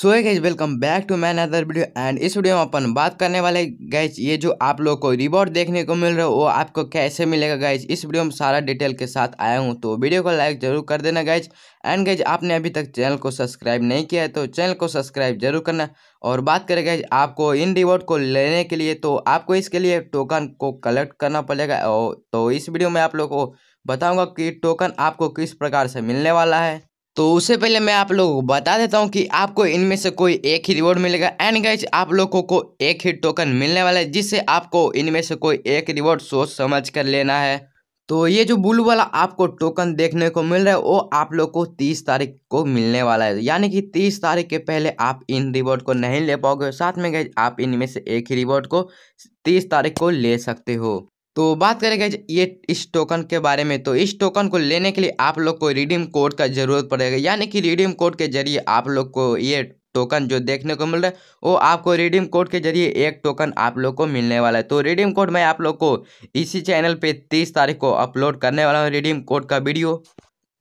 so hey guys welcome back to another video and इस video में अपन बात करने वाले गैज ये जो आप लोग को रिवॉर्ड देखने को मिल रहा है वो आपको कैसे मिलेगा गैज इस वीडियो में सारा डिटेल के साथ आया हूँ तो वीडियो को लाइक जरूर कर देना गैज एंड गैज आपने अभी तक चैनल को सब्सक्राइब नहीं किया है तो चैनल को सब्सक्राइब जरूर करना और बात करें गैज आपको इन रिवॉर्ड को लेने के लिए तो आपको इसके लिए टोकन को कलेक्ट करना पड़ेगा तो इस वीडियो में आप लोग को बताऊँगा कि टोकन आपको किस प्रकार से मिलने वाला है तो उससे पहले मैं आप लोगों को बता देता हूँ कि आपको इनमें से कोई एक ही रिवॉर्ड मिलेगा एंड गाइज आप लोगों को एक ही टोकन मिलने वाला है जिससे आपको इनमें से कोई एक रिवॉर्ड सोच समझ कर लेना है तो ये जो ब्लू वाला आपको टोकन देखने को मिल रहा है वो आप लोग को तीस तारीख को मिलने वाला है यानी कि तीस तारीख के पहले आप इन रिवॉर्ड को नहीं ले पाओगे साथ में गए आप इनमें से एक ही रिवॉर्ड को तीस तारीख को ले सकते हो तो बात करेंगे ये इस टोकन के बारे में तो इस टोकन को लेने के लिए आप लोग को रिडीम कोड का ज़रूरत पड़ेगा यानी कि रिडीम कोड के जरिए आप लोग को ये टोकन जो देखने को मिल रहा है वो आपको रिडीम कोड के जरिए एक टोकन आप लोग को मिलने वाला है तो रिडीम कोड मैं आप लोग को इसी चैनल पे तीस तारीख को अपलोड करने वाला हूँ रिडीम कोड का वीडियो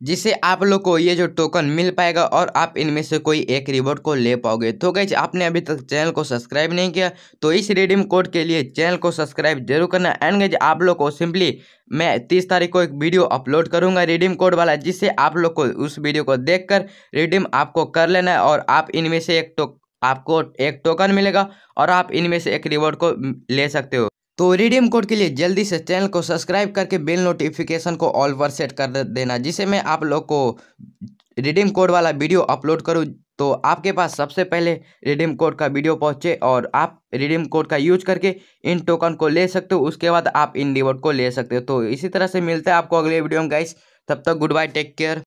जिससे आप लोग को ये जो टोकन मिल पाएगा और आप इनमें से कोई एक रिवॉर्ड को ले पाओगे तो गई आपने अभी तक चैनल को सब्सक्राइब नहीं किया तो इस रिडीम कोड के लिए चैनल को सब्सक्राइब जरूर करना एंड गई आप लोग को सिंपली मैं तीस तारीख को एक वीडियो अपलोड करूंगा रिडीम कोड वाला जिससे आप लोग को उस वीडियो को कर रिडीम आपको कर लेना है और आप इनमें से एक टोक आपको एक टोकन मिलेगा और आप इनमें से एक रिवॉर्ड को ले सकते हो तो रिडीम कोड के लिए जल्दी से चैनल को सब्सक्राइब करके बेल नोटिफिकेशन को ऑल पर सेट कर देना जिससे मैं आप लोग को रिडीम कोड वाला वीडियो अपलोड करूँ तो आपके पास सबसे पहले रिडीम कोड का वीडियो पहुंचे और आप रिडीम कोड का यूज करके इन टोकन को ले सकते हो उसके बाद आप इन रिवॉर्ड को ले सकते हो तो इसी तरह से मिलते हैं आपको अगले वीडियो में गाइस तब तक गुड बाय टेक केयर